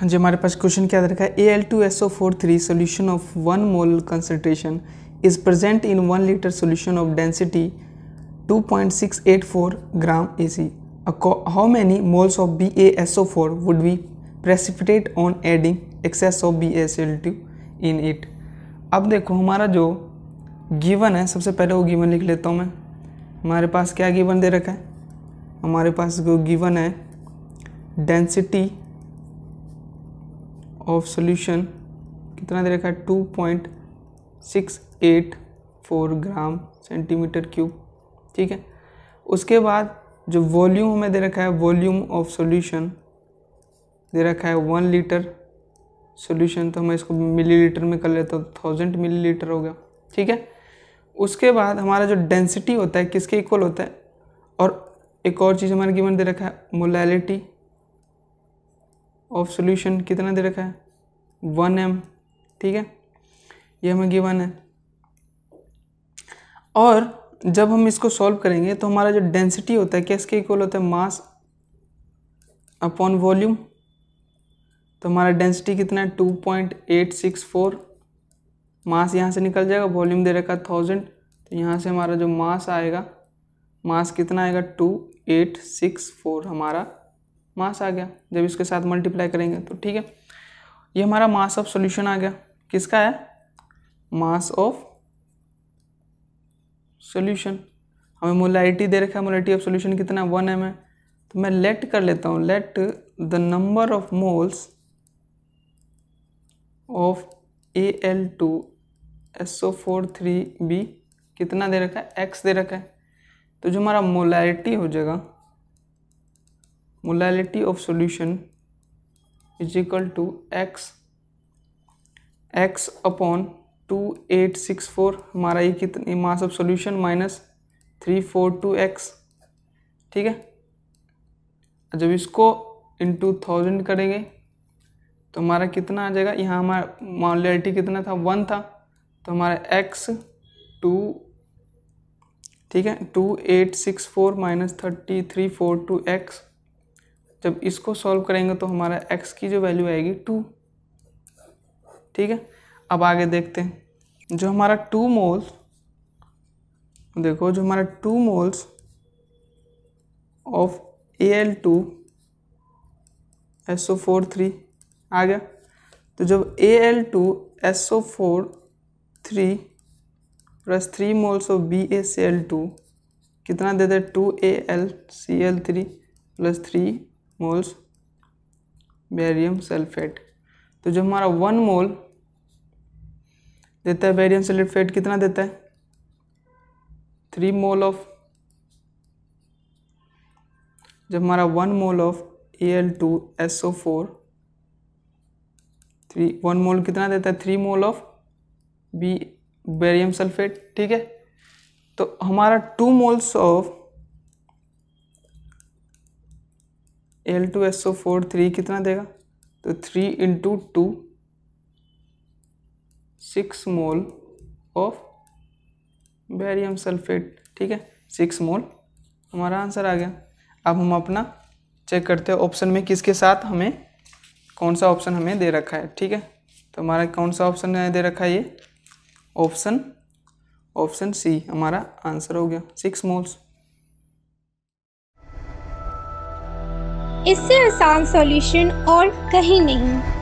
हाँ जी हमारे पास क्वेश्चन क्या रखा है A L two S O four three solution of one mole concentration is present in one litre solution of density two point six eight four gram A C how many moles B A S O four would we precipitate on adding excess of B S L two in it अब देखो हमारा जो given है सबसे पहले वो given लिख लेता हूँ मैं हमारे पास क्या गिवन दे रखा है हमारे पास जो गिवन है डेंसिटी ऑफ सोल्यूशन कितना दे रखा है two point six eight four gram centimetre cube ठीक है उसके बाद जो वॉल्यूम हमें दे रखा है वॉल्यूम ऑफ सोल्यूशन दे रखा है वन लीटर सोल्यूशन तो मैं इसको मिलीलीटर में कर लेता हूँ थाउजेंड मिली हो गया ठीक है उसके बाद हमारा जो डेंसिटी होता है किसके इक्वल होता है और एक और चीज़ हमारे गिवन दे रखा है मोलैलिटी ऑफ सोल्यूशन कितना दे रखा है वन एम ठीक है ये हमें गिवन है और जब हम इसको सॉल्व करेंगे तो हमारा जो डेंसिटी होता है किसके इक्वल होता है मास अपॉन वॉल्यूम तो हमारा डेंसिटी कितना है two point eight six four mass यहाँ से निकल जाएगा वॉल्यूम दे रखा है थाउजेंड तो यहाँ से हमारा जो मास आएगा मास कितना आएगा टू एट सिक्स फोर हमारा मास आ गया जब इसके साथ मल्टीप्लाई करेंगे तो ठीक है ये हमारा मास ऑफ सॉल्यूशन आ गया किसका है मास ऑफ सॉल्यूशन हमें मोलारिटी दे रखा है मोलारिटी ऑफ सॉल्यूशन कितना वन एम है तो मैं लेट कर लेता हूँ let the number of moles of A L two S O four three be कितना दे रखा है एक्स दे रखा है तो जो हमारा मोलारिटी हो जाएगा molality of solution is equal to x x upon two eight six four हमारा ये कितनी mass of solution minus three four two x ठीक है जब इसको इन टू थाउजेंड करेंगे तो हमारा कितना आ जाएगा यहाँ हमारा मॉलिटी कितना था वन था तो हमारा एक्स टू ठीक है two eight six four minus thirty three four two x जब इसको सॉल्व करेंगे तो हमारा एक्स की जो वैल्यू आएगी टू ठीक है अब आगे देखते हैं जो हमारा टू मोल्स देखो जो हमारा two moles of A L two S O four three आ गया तो जब A L two S O four three plus three moles of B A C L two कितना देते हैं two A L C L three plus three moles barium sulphate तो जो हमारा वन मोल देता है बैरियम सल्फेट कितना देता है थ्री मोल ऑफ जब हमारा one mole of A L two S O four three one mole कितना देता है three mole of B barium sulphate ठीक है तो हमारा two moles of L two S O four three कितना देगा तो three into two six mole of barium sulphate ठीक है सिक्स मोल हमारा आंसर आ गया अब हम अपना चेक करते हैं ऑप्शन में किसके साथ हमें कौन सा ऑप्शन हमें दे रखा है ठीक है तो हमारा कौन सा ऑप्शन दे रखा है ये ऑप्शन ऑप्शन सी हमारा आंसर हो गया सिक्स मोल्स इससे आसान सॉल्यूशन और कहीं नहीं